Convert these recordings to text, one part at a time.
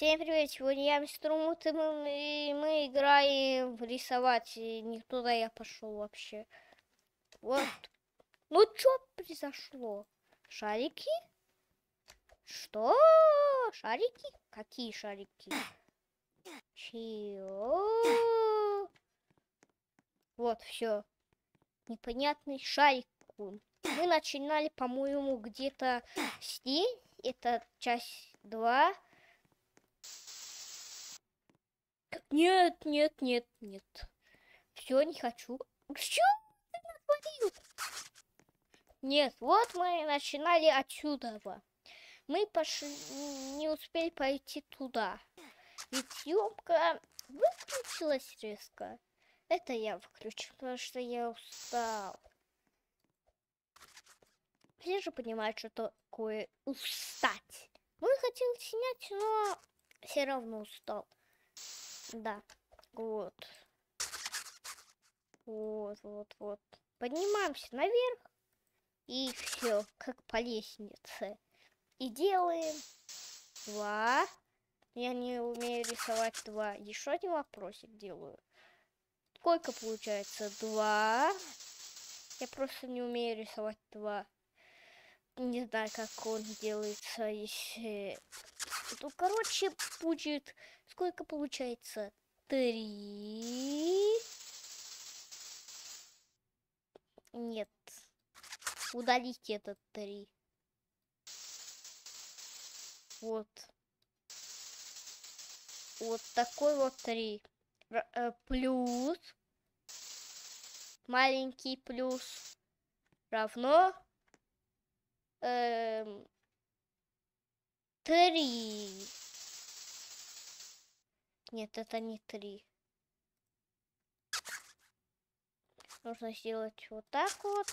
Всем привет, сегодня я мистер Мут, и мы, и мы играем в рисовать, и не туда я пошел вообще. Вот. Ну что произошло? Шарики? Что? Шарики? Какие шарики? Чего? Вот, все. Непонятный шарик. Мы начинали, по-моему, где-то с ней, Это часть 2 нет, нет, нет, нет. Все, не хочу. Все? ты Нет, вот мы и начинали отсюда. Мы пошли, не успели пойти туда. Ведь съемка выключилась резко. Это я выключу, потому что я устал. Все же понимают, что такое устать. Мы хотели снять, но все равно устал. Да. Вот. Вот, вот, вот. Поднимаемся наверх. И все, как по лестнице. И делаем. Два. Я не умею рисовать два. Еще один вопросик делаю. Сколько получается? Два. Я просто не умею рисовать два не знаю, как он делается, если... Ну, короче, будет... Сколько получается? Три... Нет. Удалите этот три. Вот. Вот такой вот три. Э, плюс. Маленький плюс. Равно е, эм, три. Нет, это не три. Нужно сделать вот так вот.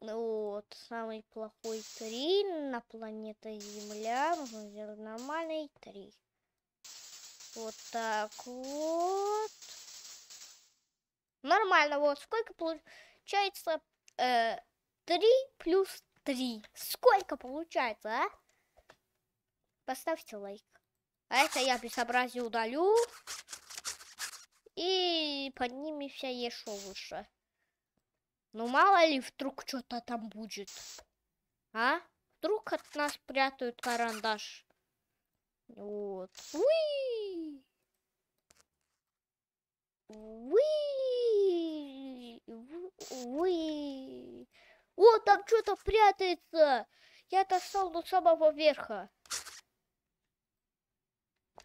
Вот, самый плохой три на планете Земля. Нужно сделать нормальный три Вот так вот. Нормально, вот сколько получается э, плюс три. Сколько получается, а? Поставьте лайк. А это я безобразие удалю. И поднимемся еще выше. Ну, мало ли, вдруг что-то там будет. А? Вдруг от нас прятают карандаш. Вот. Уи! Уи! Уи! О, там что-то прятается. Я достал до самого верха.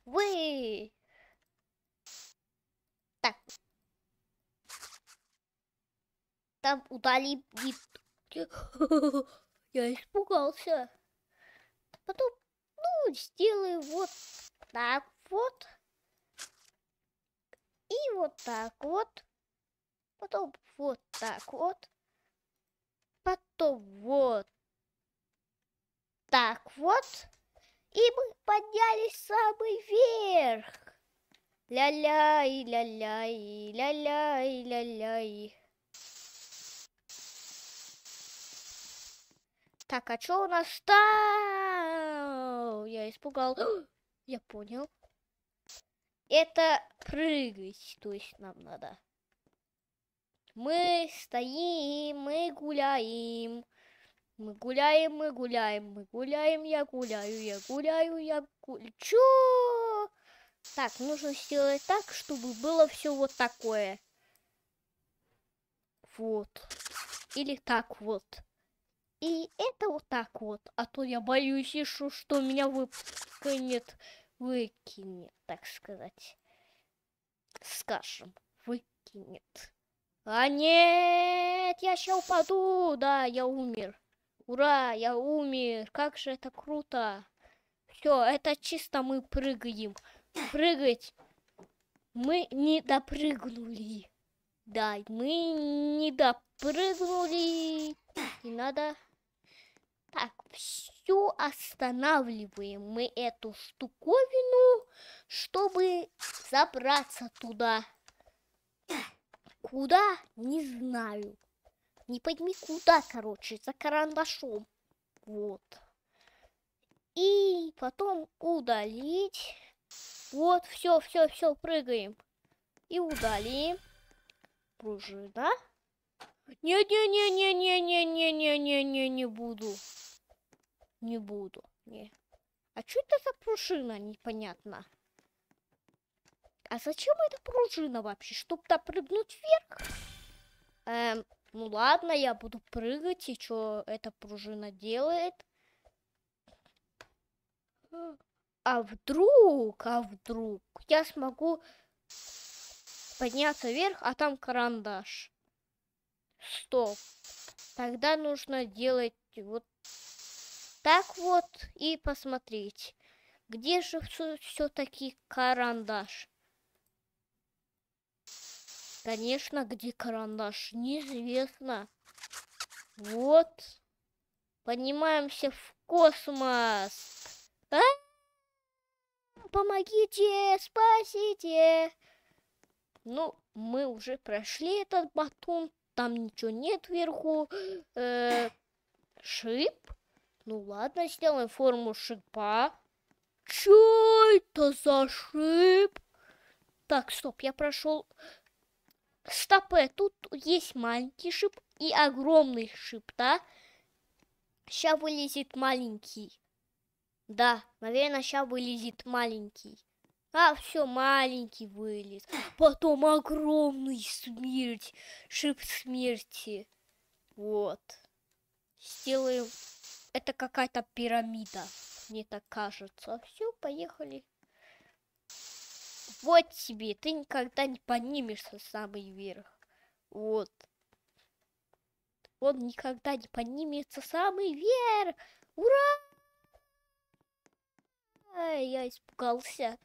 Вы! Так. Там удали Я испугался. Потом, ну, сделаю вот так вот. И вот так вот. Потом вот так вот что вот так вот. И мы поднялись в самый верх. Ля-ля и ля-ля и ля-ля и ля-ля Так, а что у нас там? Я испугал. Я понял. Это прыгать, то есть нам надо. Мы стоим, мы гуляем. Мы гуляем, мы гуляем, мы гуляем, я гуляю, я гуляю, я гуляю. Чё? Так, нужно сделать так, чтобы было все вот такое. Вот. Или так вот. И это вот так вот. А то я боюсь, что, что меня выкинет. Выкинет, так сказать. Скажем, выкинет. А нет, я сейчас упаду. Да, я умер. Ура, я умер. Как же это круто. Все, это чисто мы прыгаем. Прыгать. Мы не допрыгнули. Да, мы не допрыгнули. Не надо. Так, все останавливаем мы эту штуковину, чтобы забраться туда. Куда? Не знаю. Не пойми куда, короче, за карандашом. Вот. И потом удалить. Вот, все, все, все, прыгаем. И удалим. Пружина. Не-не-не-не-не-не-не-не-не-не не буду. Не буду. Не. А что это за пружина, непонятно. А зачем эта пружина вообще? Чтоб то прыгнуть вверх? Эм, ну ладно, я буду прыгать. И что эта пружина делает? А вдруг, а вдруг я смогу подняться вверх, а там карандаш. Стоп. Тогда нужно делать вот так вот и посмотреть, где же все-таки карандаш. Конечно, где карандаш, неизвестно. Вот. Поднимаемся в космос. А? Помогите, спасите. Ну, мы уже прошли этот батон. Там ничего нет вверху. Э -э шип? Ну ладно, сделаем форму шипа. Чё это за шип? Так, стоп, я прошел Стопе, тут есть маленький шип и огромный шип, да? Сейчас вылезет маленький. Да, наверное, сейчас вылезет маленький. А, все, маленький вылез. Потом огромный смерть, шип смерти. Вот. Сделаем... Это какая-то пирамида, мне так кажется. Все, поехали. Вот тебе, ты никогда не поднимешься в самый верх. Вот. Он никогда не поднимется в самый верх. Ура! Ай, я испугался.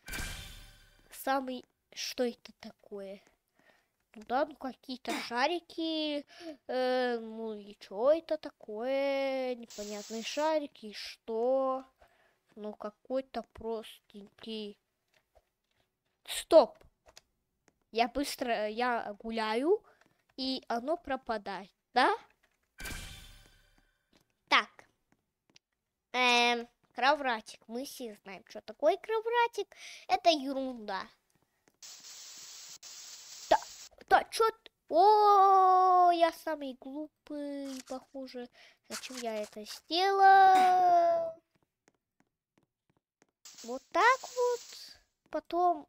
Самый... Что это такое? Ну да, ну какие-то шарики. Э, ну и что это такое? Непонятные шарики. Что? Ну какой-то простенький Стоп. Я быстро, я гуляю, и оно пропадает, да? Так. Эм, кровратик. Мы все знаем, что такое кровратик. Это ерунда. Да, да, что о, я самый глупый, похоже. Зачем я это сделал? Вот так вот. Потом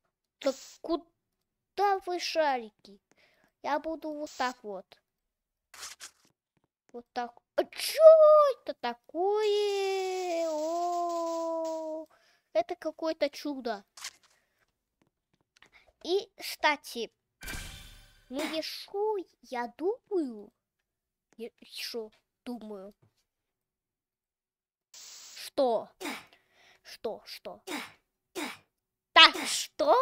Да куда вы шарики? Я буду вот так вот. Вот так. А чё это такое? О -о -о. Это какое-то чудо. И, кстати, ну еще я думаю, я еще думаю, что, что, что, так, что. Что?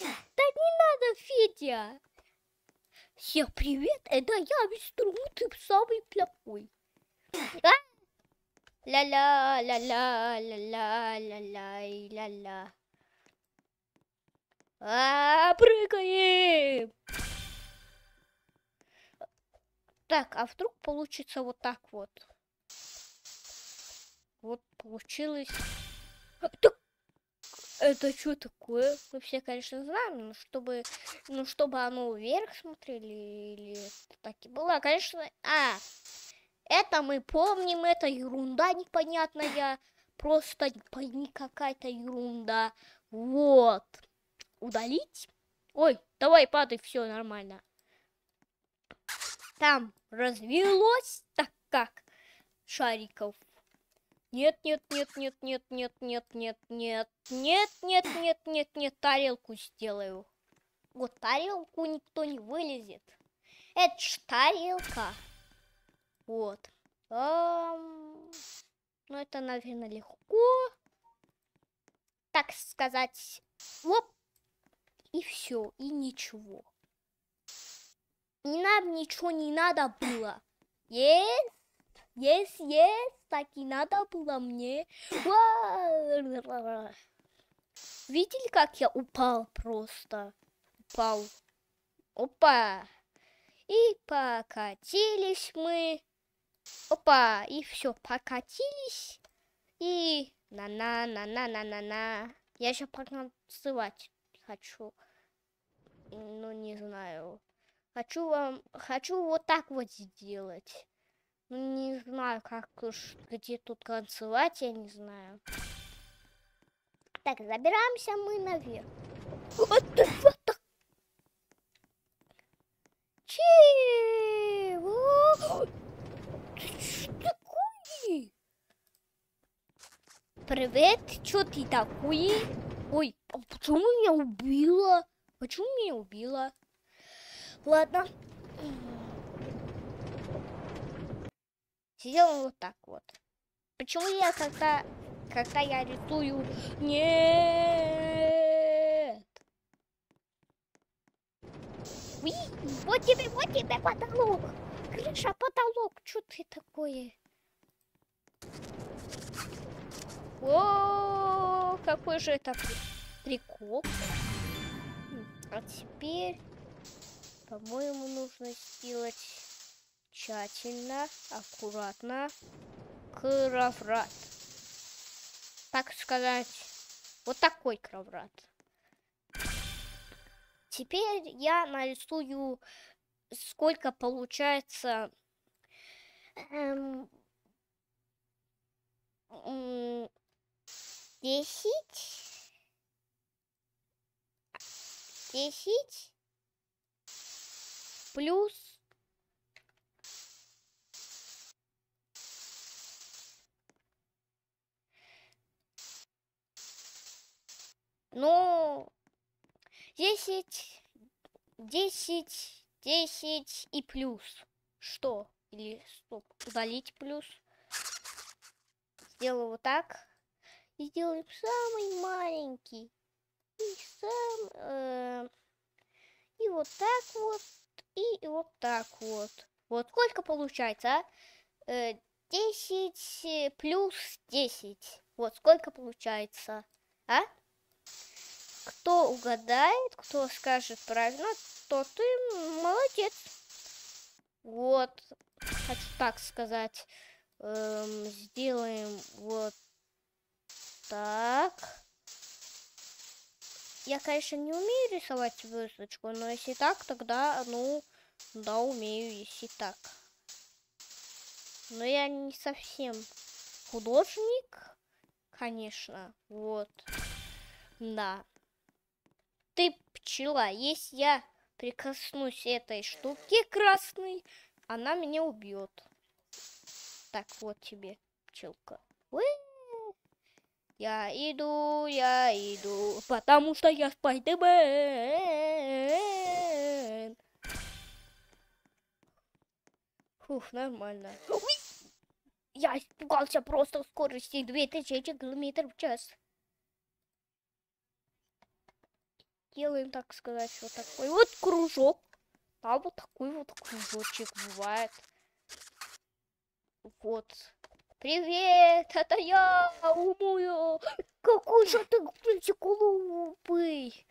да не надо, Федя. Всем привет, это я, мистер Мутып, самый плохой. А? Ла-ла, ла-ла, ла-ла, ла-ла, ла-ла. А, прыгаем! Так, а вдруг получится вот так вот? Вот получилось. Так это что такое? Мы все, конечно, знаем, но чтобы, ну, чтобы оно вверх смотрели или так и было, конечно, а, это мы помним, это ерунда непонятная, просто какая-то ерунда. Вот. Удалить? Ой, давай падай, все нормально. Там развелось так как шариков. Нет, нет, нет, нет, нет, нет, нет, нет, нет, нет, нет, нет, нет, нет, тарелку сделаю. Вот тарелку никто не вылезет. Это ж тарелка. Вот. Эм... Ну, это, наверное, легко. Так сказать. Оп. И все, и ничего. И нам ничего не надо было. Есть? Есть, есть? так и надо было мне. Видели, как я упал просто? Упал. Опа. И покатились мы. Опа. И все, покатились. И на-на-на-на-на-на-на. Я еще поканцевать хочу. Ну, не знаю. Хочу вам... Хочу вот так вот сделать. Не знаю, как уж, где тут танцевать, я не знаю. Так, забираемся мы наверх. Вот это... Чего? Ты что такой? Привет, что ты такой? Ой, а почему меня убило? Почему меня убило? Ладно. Сидел вот так вот. Почему я когда, когда я рисую... Нет! вот тебе, вот тебе потолок! Крыша, потолок, что ты такое? О, какой же это прикол. А теперь, по-моему, нужно сделать тщательно, аккуратно. Кроврат. Так сказать, вот такой кроврат. Теперь я нарисую, сколько получается эм, 10 10 плюс Ну, 10, 10, 10 и плюс. Что? Или, стоп, удалить плюс. Сделаю вот так. И сделаем самый маленький. И сам... Э, и вот так вот. И вот так вот. Вот сколько получается, а? Э, 10 плюс 10. Вот сколько получается, а? Кто угадает, кто скажет правильно, то ты молодец. Вот, хочу так сказать. Эм, сделаем вот так. Я, конечно, не умею рисовать звездочку, но если так, тогда, ну, да, умею, если так. Но я не совсем художник, конечно, вот, да ты пчела. Если я прикоснусь этой штуке красной, она меня убьет. Так, вот тебе пчелка. Уи! Я иду, я иду, потому что я спайдермен. Фух, нормально. Уи! Я испугался просто скорости 2000 км в час. делаем, так сказать, вот такой вот кружок. Там вот такой вот кружочек бывает. Вот. Привет, это я, умую. Какой же ты, блядь, глупый.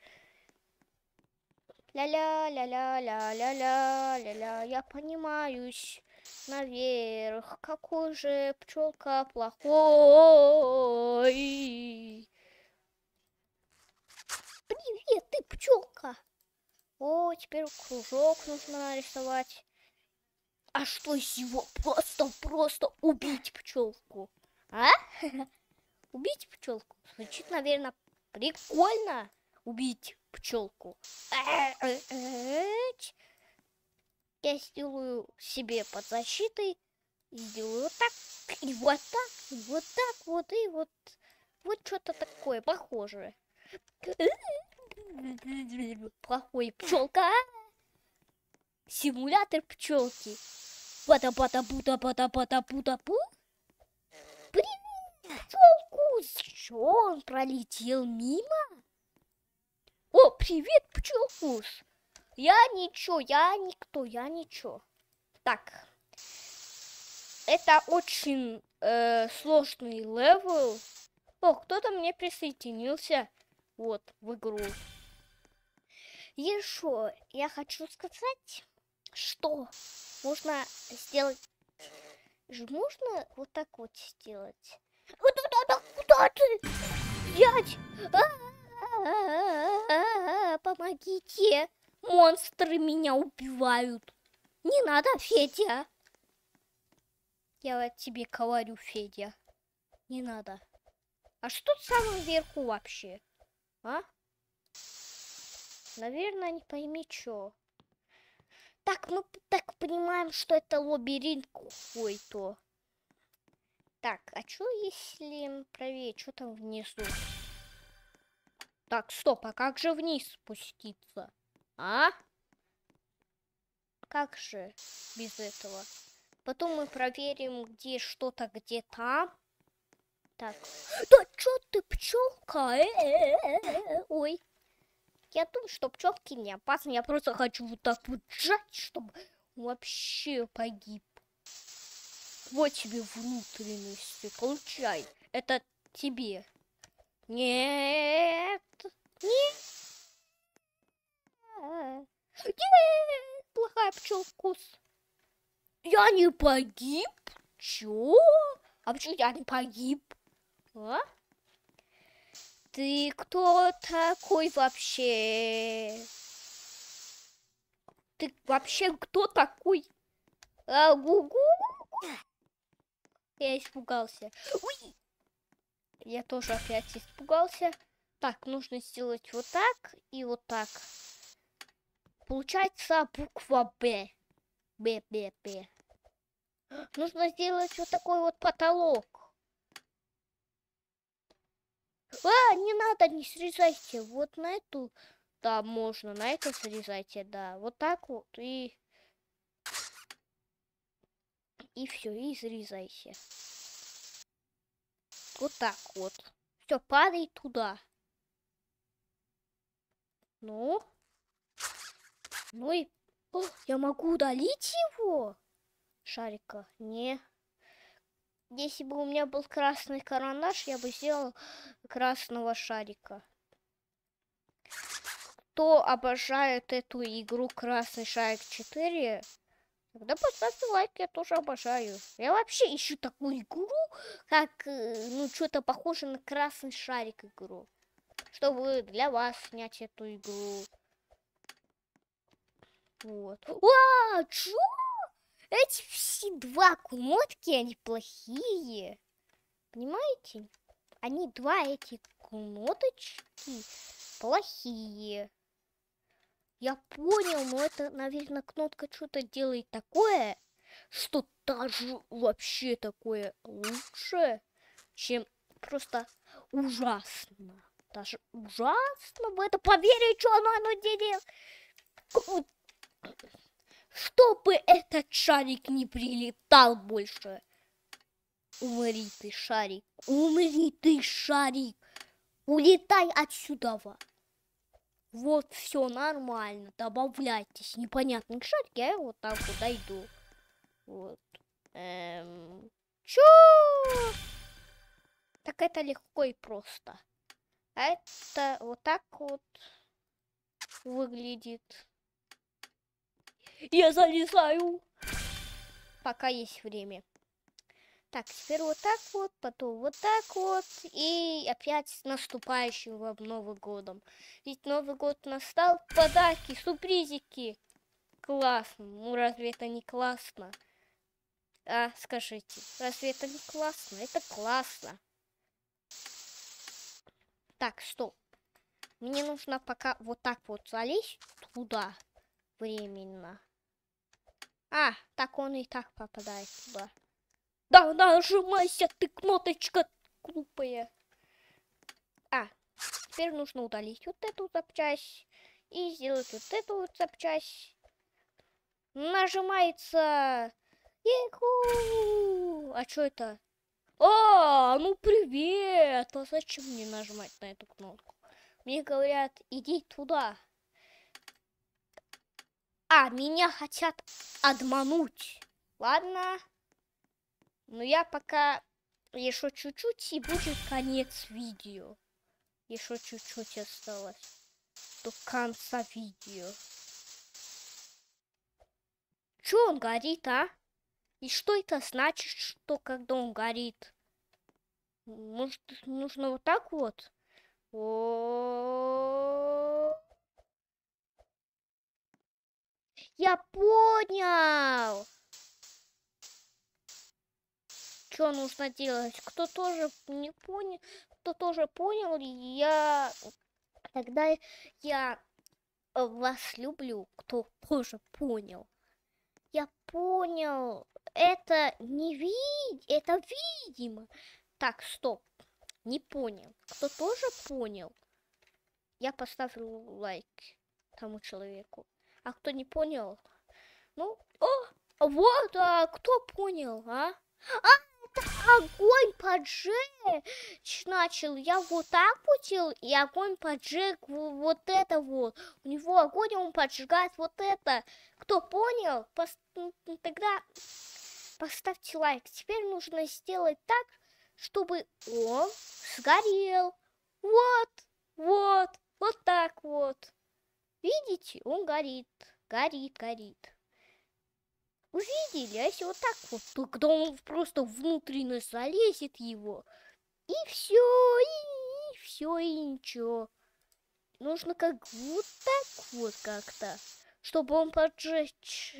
Ля-ля-ля-ля-ля-ля-ля-ля-ля, я понимаюсь наверх. Какой же пчелка плохой. Привет, ты пчелка. О, теперь кружок нужно нарисовать. А что из него? Просто-просто убить пчелку. А? Убить пчелку? Звучит, наверное, прикольно. Убить пчелку. Я сделаю себе под защитой. сделаю вот так, и вот так, и вот так, вот и вот. Вот что-то такое похожее. Плохой пчелка. А? Симулятор пчелки. пата пата пута пата пата пута пу Привет, пчелку! Что он пролетел мимо? О, привет, пчелкус! Я ничего, я никто, я ничего. Так. Это очень э, сложный левел. О, кто-то мне присоединился вот, в игру. Еще я хочу сказать, что можно сделать... Можно вот так вот сделать. Куда ты? Дядь! Помогите! Монстры меня убивают! Не надо, Федя! Я вот тебе говорю, Федя. Не надо. А что там верху вообще? А? Наверное, не пойми, что. Так, мы ну, так понимаем, что это лабиринт какой-то. Так, а что если правее, что там внизу? Так, стоп, а как же вниз спуститься? А? Как же без этого? Потом мы проверим, где что-то, где там так. Да что ты, пчелка? Э, э, э, Ой. Я думаю, что пчелки не опасны. Я просто хочу вот так вот сжать, чтобы вообще погиб. Вот тебе внутренности. Получай. Это тебе. Нет. Нет. Нет. Плохая пчелка. Я не погиб. Чё? А почему я не погиб? Что? Ты кто такой вообще? Ты вообще кто такой? А, гу -гу -гу -гу. Я испугался. Ой! Я тоже опять испугался. Так, нужно сделать вот так и вот так. Получается буква Б. Б, Б, Б. Нужно сделать вот такой вот потолок. А, не надо, не срезайте. Вот на эту, да, можно, на эту срезайте, э, да. Вот так вот и... И все, и срезайте. Вот так вот. Все, падай туда. Ну? Ну и... О, я могу удалить его? Шарика? Не. Если бы у меня был красный карандаш, я бы сделал красного шарика. Кто обожает эту игру «Красный шарик 4», тогда поставьте лайк, я тоже обожаю. Я вообще ищу такую игру, как, э, ну, что-то похоже на красный шарик игру. Чтобы для вас снять эту игру. Вот. А, чё? Эти все два кумотки, они плохие. Понимаете? Они два эти кумоточки плохие. Я понял, но это, наверное, кнопка что-то делает такое, что даже вообще такое лучше, чем просто ужасно. Даже ужасно в это поверить, что оно, оно делает чтобы этот шарик не прилетал больше. Умри ты, шарик, умри ты, шарик, улетай отсюда. Вот все нормально, добавляйтесь. Непонятный шарик, я его так вот дойду. Вот. Эм... Чё? Так это легко и просто. А это вот так вот выглядит. Я залезаю. Пока есть время. Так, теперь вот так вот, потом вот так вот. И опять с наступающим вам Новым годом. Ведь Новый год настал. Подарки, сюрпризики. Классно. Ну разве это не классно? А, скажите, разве это не классно? Это классно. Так, стоп. Мне нужно пока вот так вот залезть туда временно. А, так он и так попадает туда. Да, нажимайся ты, кнопочка глупая. А, теперь нужно удалить вот эту запчасть. И сделать вот эту вот запчасть. Нажимается. Иху! А что это? А, ну привет! А зачем мне нажимать на эту кнопку? Мне говорят, иди туда. А, меня хотят обмануть. Ладно. Но я пока еще чуть-чуть и будет конец видео. Еще чуть-чуть осталось. До конца видео. Че он горит, а? И что это значит, что когда он горит? Может, нужно вот так вот? О -о -о -о -о -о -о -о я понял! Что нужно делать? Кто тоже не понял, кто тоже понял, я... Тогда я вас люблю, кто тоже понял. Я понял, это не вид, это видимо. Так, стоп, не понял. Кто тоже понял? Я поставлю лайк тому человеку. А кто не понял? Ну, о, а вот, а кто понял, а? А, это огонь поджечь начал. Я вот так путил, и огонь поджег вот это вот. У него огонь, он поджигает вот это. Кто понял, пос ну, ну, тогда поставьте лайк. Теперь нужно сделать так, чтобы он сгорел. Вот, вот, вот так вот. Видите, он горит, горит, горит. Увидели, а если вот так вот, то когда он просто внутренно залезет его, и все, и, и все, и ничего. Нужно как вот так вот как-то, чтобы он поджечь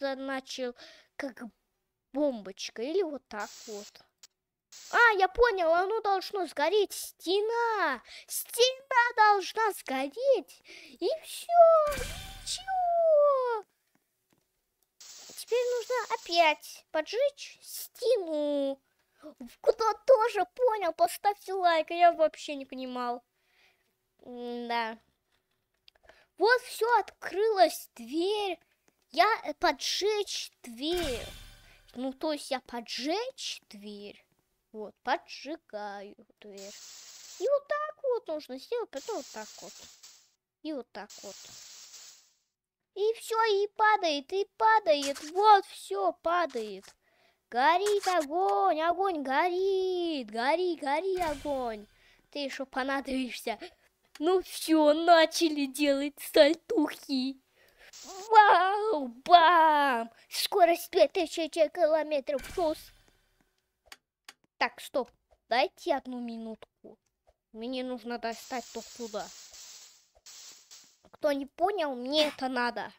начал как бомбочка или вот так вот. А, я понял, оно должно сгореть. Стена! Стена должна сгореть! И все! Ничего! Теперь нужно опять поджечь стену. Кто тоже понял, поставьте лайк, я вообще не понимал. да. Вот все открылась дверь. Я э, поджечь дверь. Ну, то есть я поджечь дверь. Вот, поджигаю дверь. И вот так вот нужно сделать, потом вот так вот. И вот так вот. И все, и падает, и падает. Вот все падает. Горит огонь, огонь горит. Гори, гори огонь. Ты еще понадобишься. Ну все, начали делать сальтухи. Вау, бам! Скорость 5000 километров в час. Так, стоп. Дайте одну минутку. Мне нужно достать то туда. Кто не понял, мне это надо.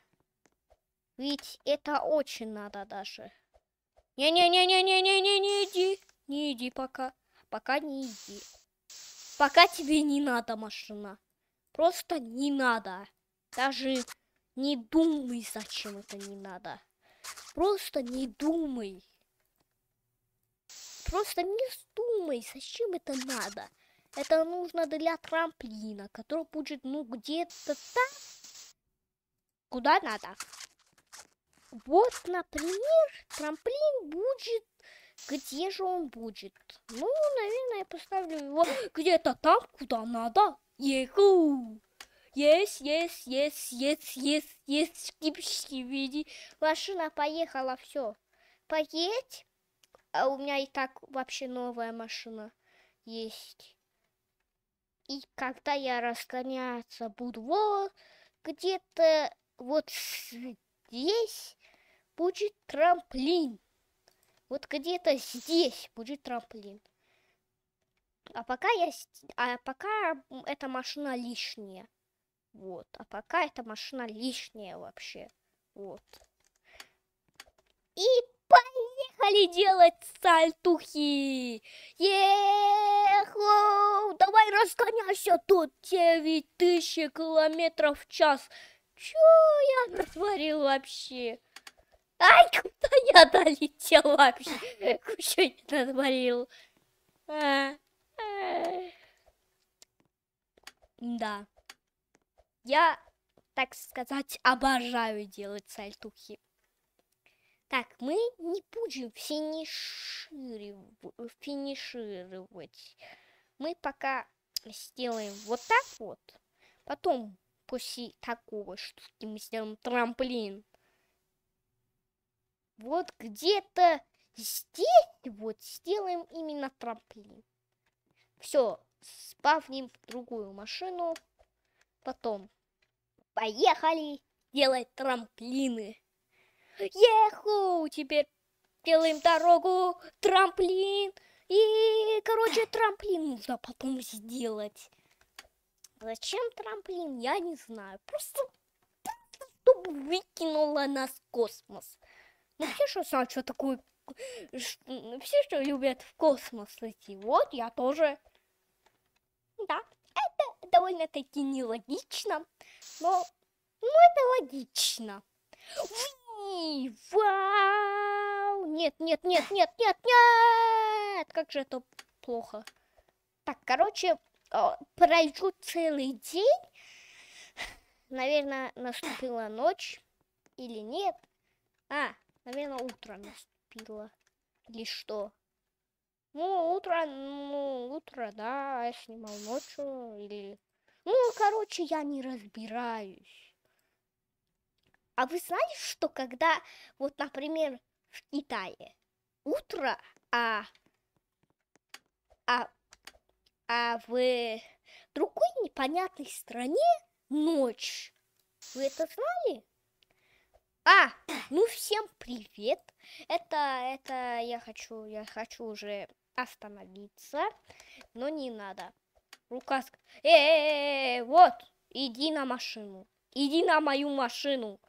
Ведь это очень надо даже. Не-не-не-не-не-не-не, не иди. Не иди пока. Пока не иди. Пока тебе не надо машина. Просто не надо. Даже не думай, зачем это не надо. Просто не думай. Просто не вздумай, зачем это надо? Это нужно для трамплина, который будет, ну, где-то там, куда надо. Вот, например, трамплин будет... Где же он будет? Ну, наверное, я поставлю его где-то там, куда надо. Еху! Есть, есть, есть, есть, есть, есть, скипчики види. Машина поехала, все. Поедь. А у меня и так вообще новая машина есть. И когда я разгоняться буду, вот где-то вот здесь будет трамплин. Вот где-то здесь будет трамплин. А пока я... А пока эта машина лишняя. Вот. А пока эта машина лишняя вообще. Вот. И поехали делать сальтухи! Еху! Давай разгоняйся тут 9000 километров в час! Чё я натворил вообще? Ай, куда я долетел вообще? Чё я натворил? А, а. Да. Я, так сказать, обожаю делать сальтухи. Так, мы не будем финишировать. финишировать. Мы пока сделаем вот так вот. Потом, после такого штуки, мы сделаем трамплин. Вот где-то здесь вот сделаем именно трамплин. Все, спавним другую машину. Потом поехали делать трамплины. Еху! Теперь делаем дорогу, трамплин. И, короче, трамплин нужно потом сделать. Зачем трамплин, я не знаю. Просто, просто чтобы выкинула нас в космос. Ну, все что знают, что такое... Все, что любят в космос идти. Вот, я тоже. Да, это довольно-таки нелогично, но... но это логично. Вы вау! Нет, нет, нет, нет, нет, нет! Как же это плохо. Так, короче, пройду целый день. Наверное, наступила ночь. Или нет? А, наверное, утро наступило. Или что? Ну, утро, ну, утро, да, я снимал ночью, или... Ну, короче, я не разбираюсь. А вы знали, что когда, вот, например, в Китае утро, а, а, а в другой непонятной стране ночь. Вы это знали? А, ну всем привет. Это, это я хочу, я хочу уже остановиться, но не надо. Рука, э, э, -э, -э, -э вот, иди на машину, иди на мою машину.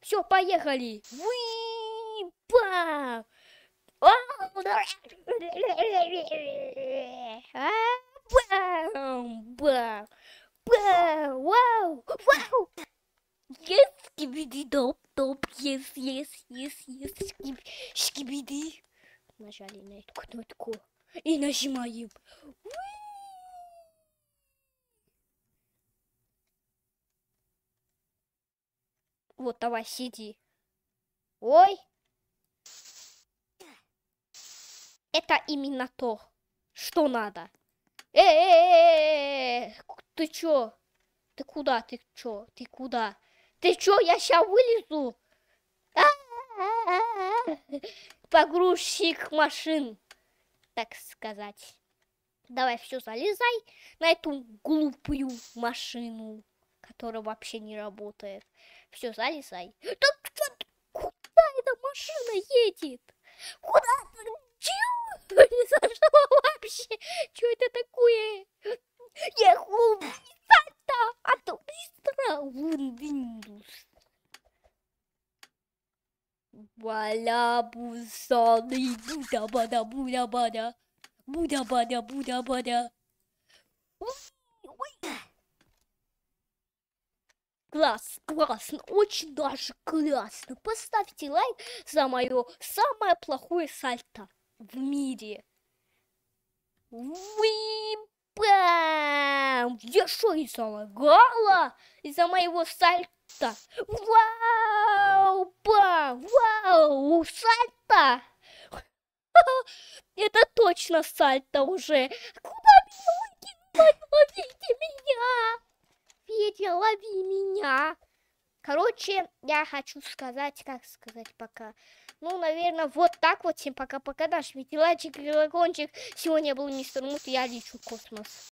Все, поехали. Выпа! Вау! Вау! Yes, скибиди, доп, доп, yes, yes, yes, yes, скибиди. Нажали на эту кнопку и нажимаем. Вот, давай, сиди. Ой. Это именно то, что надо. Э э, э, -э, -э, -э, -э! ты чё? Ты куда? Ты чё? Ты куда? Ты чё? Я сейчас вылезу. А -а -а Погрузчик машин, так сказать. Давай все залезай на эту глупую машину, которая вообще не работает. Все, залезай. Так что, куда эта машина едет? Куда? Чего? Не зашло вообще? Что это такое? Я хуй-то, а то быстро Windows. Валя, бусаны, буда-бада, буда-бада, буда-бада, буда-бада. Класс, классно, очень даже классно. Поставьте лайк за мое самое плохое сальто в мире. Випам! Еще и залагала из-за моего сальта. Вау! Бам! Вау! Сальто! Это точно сальто уже. Куда меня выкинула? Ловите меня! Петя, лови меня. Короче, я хочу сказать, как сказать пока. Ну, наверное, вот так вот. Всем пока-пока, наш Метелачик и Лагончик. Сегодня был не Мут, я лечу в космос.